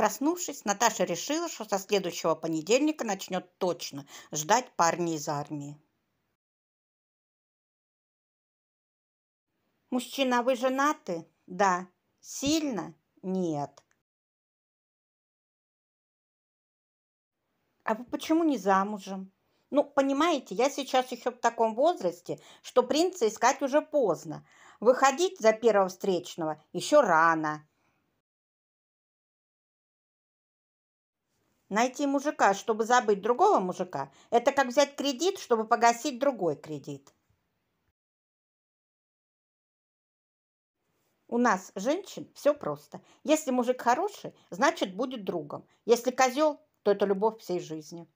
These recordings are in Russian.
Проснувшись, Наташа решила, что со следующего понедельника начнет точно ждать парня из армии. «Мужчина, вы женаты?» «Да». «Сильно?» «Нет». «А вы почему не замужем?» «Ну, понимаете, я сейчас еще в таком возрасте, что принца искать уже поздно. Выходить за первого встречного еще рано». Найти мужика, чтобы забыть другого мужика, это как взять кредит, чтобы погасить другой кредит. У нас, женщин, все просто. Если мужик хороший, значит, будет другом. Если козел, то это любовь всей жизни.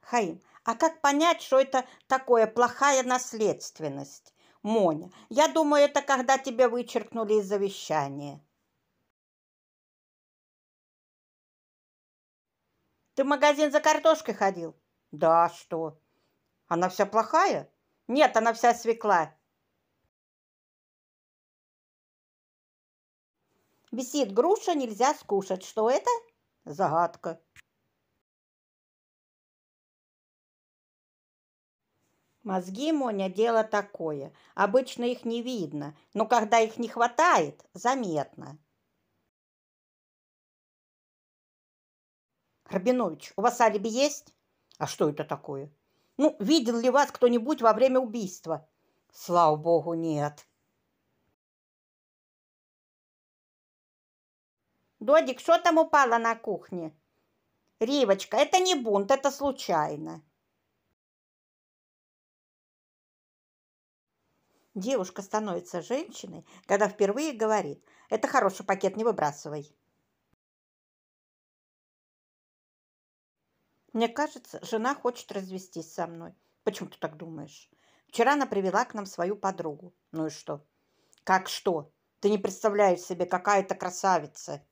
Хаим, а как понять, что это такое плохая наследственность? Моня, я думаю, это когда тебя вычеркнули из завещания. Ты в магазин за картошкой ходил? Да, а что? Она вся плохая? Нет, она вся свекла. Висит груша, нельзя скушать. Что это? Загадка. Мозги, Моня, дело такое. Обычно их не видно, но когда их не хватает, заметно. Рабинович, у вас алиби есть? А что это такое? Ну, видел ли вас кто-нибудь во время убийства? Слава богу, нет. Додик, что там упало на кухне? Ривочка, это не бунт, это случайно. Девушка становится женщиной, когда впервые говорит, это хороший пакет, не выбрасывай. Мне кажется, жена хочет развестись со мной. Почему ты так думаешь? Вчера она привела к нам свою подругу. Ну и что? Как что? Ты не представляешь себе, какая это красавица.